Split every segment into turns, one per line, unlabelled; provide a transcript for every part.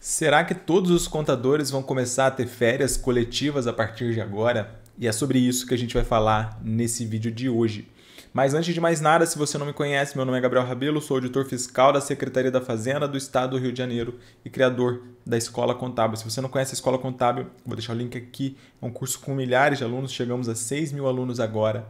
Será que todos os contadores vão começar a ter férias coletivas a partir de agora? E é sobre isso que a gente vai falar nesse vídeo de hoje. Mas antes de mais nada, se você não me conhece, meu nome é Gabriel Rabelo, sou auditor fiscal da Secretaria da Fazenda do Estado do Rio de Janeiro e criador da Escola Contábil. Se você não conhece a Escola Contábil, vou deixar o link aqui. É um curso com milhares de alunos, chegamos a 6 mil alunos agora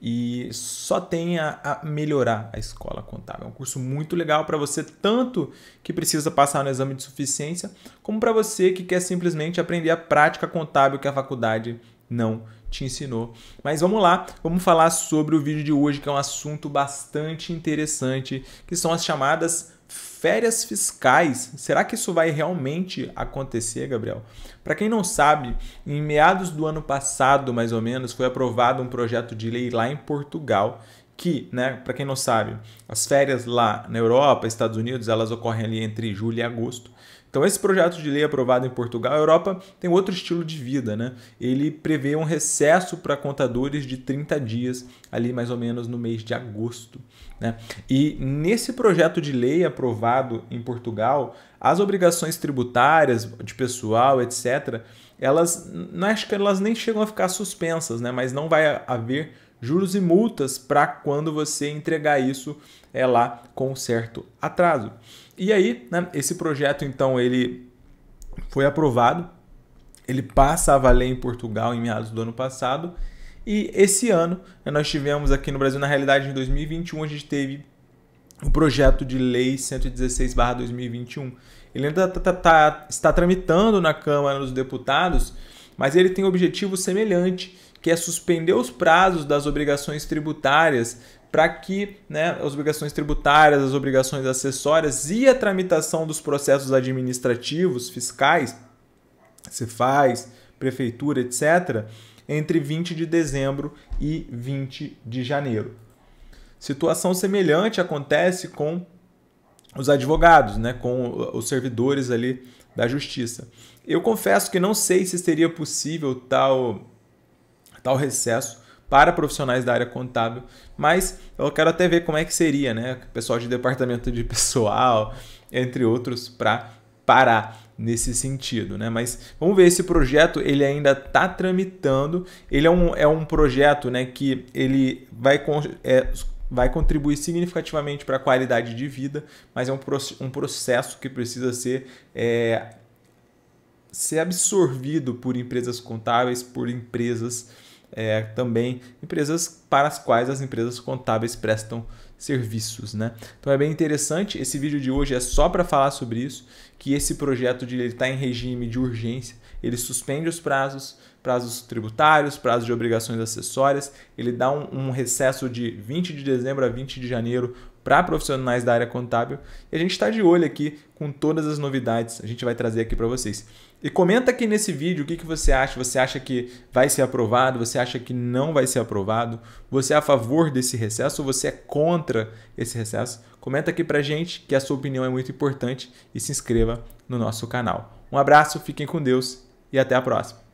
e só tem a, a melhorar a escola contábil. É um curso muito legal para você, tanto que precisa passar no exame de suficiência, como para você que quer simplesmente aprender a prática contábil que a faculdade não te ensinou. Mas vamos lá, vamos falar sobre o vídeo de hoje, que é um assunto bastante interessante, que são as chamadas férias fiscais. Será que isso vai realmente acontecer, Gabriel? Para quem não sabe, em meados do ano passado, mais ou menos, foi aprovado um projeto de lei lá em Portugal que, né, para quem não sabe, as férias lá na Europa, Estados Unidos, elas ocorrem ali entre julho e agosto. Então, esse projeto de lei aprovado em Portugal, a Europa tem outro estilo de vida, né? Ele prevê um recesso para contadores de 30 dias, ali mais ou menos no mês de agosto. Né? E nesse projeto de lei aprovado em Portugal, as obrigações tributárias de pessoal, etc., elas, é, acho que elas nem chegam a ficar suspensas, né? mas não vai haver juros e multas para quando você entregar isso é lá com certo atraso. E aí, né, esse projeto então ele foi aprovado, ele passa a valer em Portugal em meados do ano passado e esse ano né, nós tivemos aqui no Brasil, na realidade em 2021 a gente teve o projeto de lei 116/2021. Ele ainda tá, tá, tá, está tramitando na Câmara dos Deputados, mas ele tem um objetivo semelhante que é suspender os prazos das obrigações tributárias para que né, as obrigações tributárias, as obrigações acessórias e a tramitação dos processos administrativos, fiscais, faz prefeitura, etc., entre 20 de dezembro e 20 de janeiro. Situação semelhante acontece com os advogados, né, com os servidores ali da justiça. Eu confesso que não sei se seria possível tal tal recesso para profissionais da área contábil, mas eu quero até ver como é que seria, né? Pessoal de departamento de pessoal, entre outros, para parar nesse sentido, né? Mas vamos ver esse projeto, ele ainda está tramitando. Ele é um, é um projeto, né, que ele vai é, vai contribuir significativamente para a qualidade de vida, mas é um, um processo que precisa ser é, ser absorvido por empresas contábeis, por empresas é, também empresas para as quais as empresas contábeis prestam serviços, né? Então é bem interessante. Esse vídeo de hoje é só para falar sobre isso, que esse projeto de ele está em regime de urgência, ele suspende os prazos, prazos tributários, prazos de obrigações acessórias, ele dá um, um recesso de 20 de dezembro a 20 de janeiro para profissionais da área contábil. E a gente está de olho aqui com todas as novidades, a gente vai trazer aqui para vocês. E comenta aqui nesse vídeo o que, que você acha. Você acha que vai ser aprovado? Você acha que não vai ser aprovado? Você é a favor desse recesso ou você é contra? contra esse recesso, comenta aqui pra gente que a sua opinião é muito importante e se inscreva no nosso canal. Um abraço, fiquem com Deus e até a próxima.